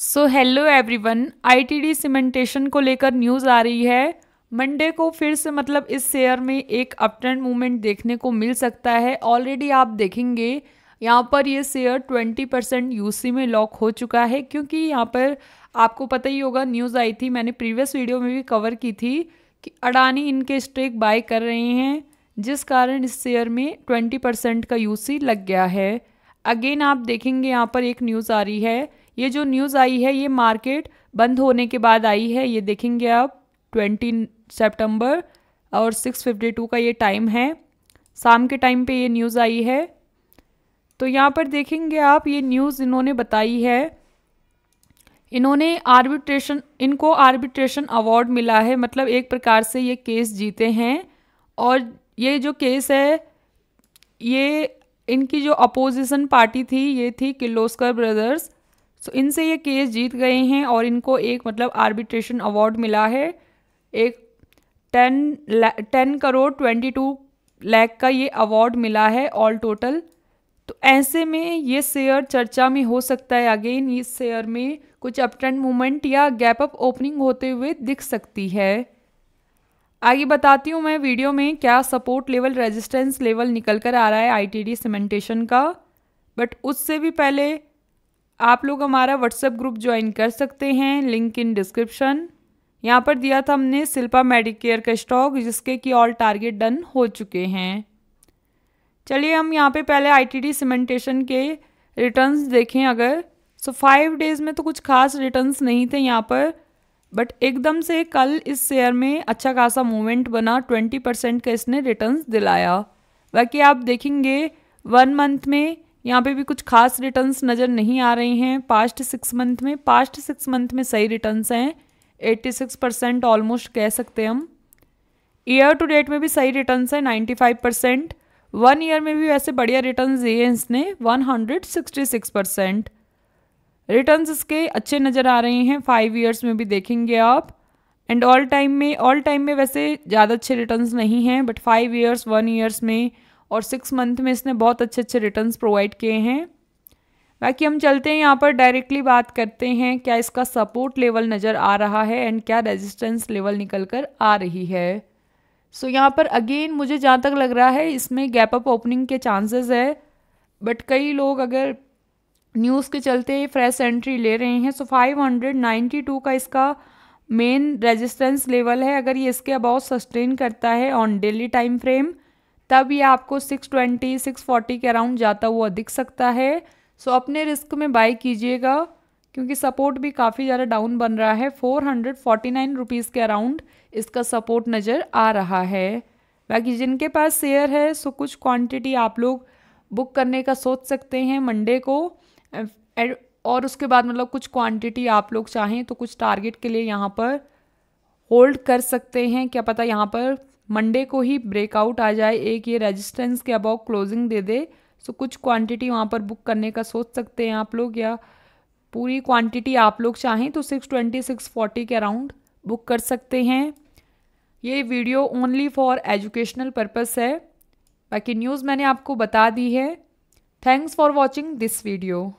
सो hello everyone ITD cementation को लेकर news आ रही है मंडे को फिर से मतलब इस शेयर में एक अपट्रेंड मूवमेंट देखने को मिल सकता है ऑलरेडी आप देखेंगे यहाँ पर ये शेयर 20 परसेंट यू में लॉक हो चुका है क्योंकि यहाँ पर आपको पता ही होगा न्यूज़ आई थी मैंने प्रीवियस वीडियो में भी कवर की थी कि अडानी इनके स्टेक बाय कर रहे हैं जिस कारण इस शेयर में 20 परसेंट का यूसी लग गया है अगेन आप देखेंगे यहाँ पर एक न्यूज़ आ रही है ये जो न्यूज़ आई है ये मार्केट बंद होने के बाद आई है ये देखेंगे आप ट्वेंटी सेप्टेम्बर और सिक्स फिफ्टी टू का ये टाइम है शाम के टाइम पे ये न्यूज़ आई है तो यहाँ पर देखेंगे आप ये न्यूज़ इन्होंने बताई है इन्होंने आर्बिट्रेशन इनको आर्बिट्रेशन अवार्ड मिला है मतलब एक प्रकार से ये केस जीते हैं और ये जो केस है ये इनकी जो अपोजिशन पार्टी थी ये थी किलोस्कर ब्रदर्स सो इनसे ये केस जीत गए हैं और इनको एक मतलब आर्बिट्रेशन अवार्ड मिला है एक ten ten crore twenty two lakh का ये अवार्ड मिला है ऑल टोटल तो ऐसे में ये शेयर चर्चा में हो सकता है अगेन इस शेयर में कुछ अप ट्रेंड मूवमेंट या गैप अप ओपनिंग होते हुए दिख सकती है आगे बताती हूँ मैं वीडियो में क्या सपोर्ट लेवल रेजिस्टेंस लेवल निकल कर आ रहा है आईटीडी सीमेंटेशन का बट उससे भी पहले आप लोग हमारा व्हाट्सएप ग्रुप ज्वाइन कर सकते हैं लिंक इन डिस्क्रिप्शन यहाँ पर दिया था हमने शिल्पा मेडिकेयर का स्टॉक जिसके कि ऑल टारगेट डन हो चुके हैं चलिए हम यहाँ पे पहले आईटीडी सीमेंटेशन के रिटर्न्स देखें अगर सो फाइव डेज़ में तो कुछ खास रिटर्न्स नहीं थे यहाँ पर बट एकदम से कल इस शेयर में अच्छा खासा मूवमेंट बना ट्वेंटी परसेंट का इसने रिटर्न्स दिलाया बाकी आप देखेंगे वन मंथ में यहाँ पे भी कुछ खास रिटर्न्स नज़र नहीं आ रहे हैं पास्ट सिक्स मंथ में पास्ट सिक्स मंथ में सही रिटर्न्स हैं 86 परसेंट ऑलमोस्ट कह सकते हैं हम ईयर टू डेट में भी सही रिटर्न्स हैं 95 परसेंट वन ईयर में भी वैसे बढ़िया रिटर्न दिए हैं इसने 166 परसेंट रिटर्न इसके अच्छे नज़र आ रहे हैं फाइव ईयर्स में भी देखेंगे आप एंड ऑल टाइम में ऑल टाइम में वैसे ज़्यादा अच्छे रिटर्न्स नहीं हैं but five years one years में और सिक्स मंथ में इसने बहुत अच्छे अच्छे रिटर्न्स प्रोवाइड किए हैं बाकी हम चलते हैं यहाँ पर डायरेक्टली बात करते हैं क्या इसका सपोर्ट लेवल नज़र आ रहा है एंड क्या रेजिस्टेंस लेवल निकल कर आ रही है सो so, यहाँ पर अगेन मुझे जहाँ तक लग रहा है इसमें गैप अप ओपनिंग के चांसेस है बट कई लोग अगर न्यूज़ के चलते फ्रेश एंट्री ले रहे हैं so five hundred ninety two का इसका मेन रेजिस्टेंस लेवल है अगर ये इसके अबाउ सस्टेन करता है ऑन डेली टाइम फ्रेम तब ये आपको 620, 640 के अराउंड जाता हुआ दिख सकता है सो अपने रिस्क में बाई कीजिएगा क्योंकि सपोर्ट भी काफ़ी ज़्यादा डाउन बन रहा है four hundred forty nine rupees के अराउंड इसका सपोर्ट नज़र आ रहा है बाकी जिनके पास शेयर है सो कुछ क्वांटिटी आप लोग बुक करने का सोच सकते हैं मंडे को और उसके बाद मतलब कुछ क्वांटिटी आप लोग चाहें तो कुछ टारगेट के लिए यहाँ पर होल्ड कर सकते हैं क्या पता यहाँ पर मंडे को ही ब्रेकआउट आ जाए एक ये रेजिस्टेंस के अबाउ क्लोजिंग दे दे सो कुछ क्वांटिटी वहाँ पर बुक करने का सोच सकते हैं आप लोग या पूरी क्वांटिटी आप लोग चाहें तो सिक्स ट्वेंटी सिक्स फोर्टी के अराउंड बुक कर सकते हैं ये video only for educational purpose है बाकी न्यूज़ मैंने आपको बता दी है thanks for watching this video